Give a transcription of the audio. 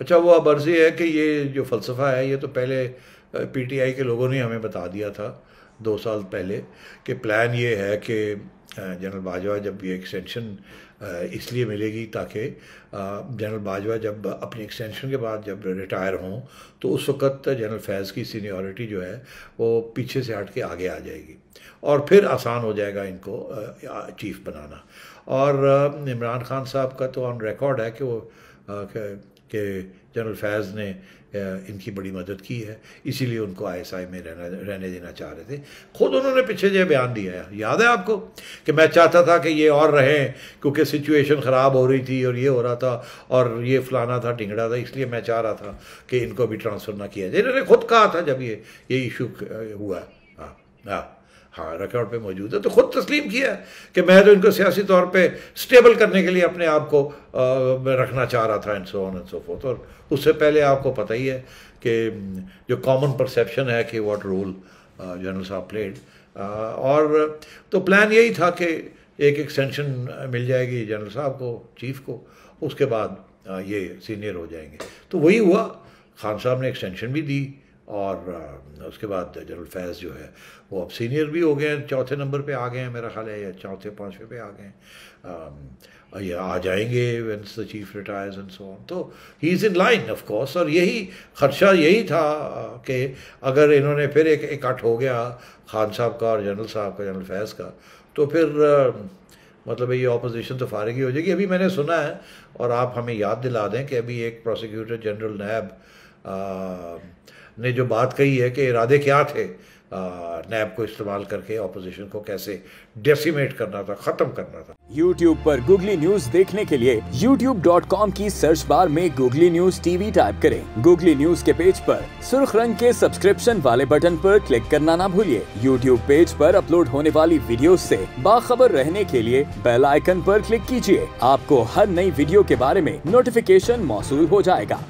अच्छा वो अब अर्जी है कि ये जो फ़लसफ़ा है ये तो पहले पीटीआई के लोगों ने हमें बता दिया था दो साल पहले कि प्लान ये है कि जनरल बाजवा जब ये एक्सटेंशन इसलिए मिलेगी ताकि जनरल बाजवा जब अपनी एक्सटेंशन के बाद जब रिटायर हों तो उस वक़्त जनरल फैज़ की सीनियरिटी जो है वो पीछे से हट के आगे आ जाएगी और फिर आसान हो जाएगा इनको चीफ बनाना और इमरान खान साहब का तो ऑन रिकॉर्ड है कि वो कि जनरल फैज़ ने इनकी बड़ी मदद की है इसीलिए उनको आईएसआई में रहना रहने देना चाह रहे थे खुद उन्होंने पीछे जो बयान दिया है याद है आपको कि मैं चाहता था कि ये और रहें क्योंकि सिचुएशन ख़राब हो रही थी और ये हो रहा था और ये फलाना था टिंगड़ा था इसलिए मैं चाह रहा था कि इनको भी ट्रांसफ़र ना किया जाए इन्होंने खुद कहा था जब ये ये इशू हुआ हाँ हाँ हाँ रिकॉर्ड पे मौजूद है तो ख़ुद तस्लीम किया है कि मैं तो इनको सियासी तौर पे स्टेबल करने के लिए अपने आप को आ, रखना चाह रहा था and so on and so forth और उससे पहले आपको पता ही है कि जो कॉमन परसेप्शन है कि व्हाट रोल जनरल साहब प्लेड और तो प्लान यही था कि एक एक्सटेंशन मिल जाएगी जनरल साहब को चीफ को उसके बाद ये सीनियर हो जाएंगे तो वही हुआ खान साहब ने एक्सटेंशन भी दी और उसके बाद जनरल फैज़ जो है वो अब सीनियर भी हो गए हैं चौथे नंबर पे आ गए हैं मेरा ख्याल है या चौथे पाँचवें पे आ गए हैं ये आ जाएंगे once the chief retires and so on तो he is in line of course और यही खर्चा यही था कि अगर इन्होंने फिर एक इकट्ठ हो गया खान साहब का और जनरल साहब का जनरल फैज़ का तो फिर मतलब ये ऑपोजिशन तो फारिग ही हो जाएगी अभी मैंने सुना है और आप हमें याद दिला दें कि अभी एक प्रोसिक्यूटर जनरल नैब ने जो बात कही है कि इरादे क्या थे नैब को इस्तेमाल करके ऑपोजिशन को कैसे डेसिमेट करना था खत्म करना था YouTube पर गूगली न्यूज देखने के लिए YouTube.com की सर्च बार में गूगली न्यूज TV टाइप करें गूगली न्यूज के पेज पर सुर्ख रंग के सब्सक्रिप्शन वाले बटन पर क्लिक करना ना भूलिए YouTube पेज पर अपलोड होने वाली वीडियो से बाखबर रहने के लिए बेल आइकन पर क्लिक कीजिए आपको हर नई वीडियो के बारे में नोटिफिकेशन मौसू हो जाएगा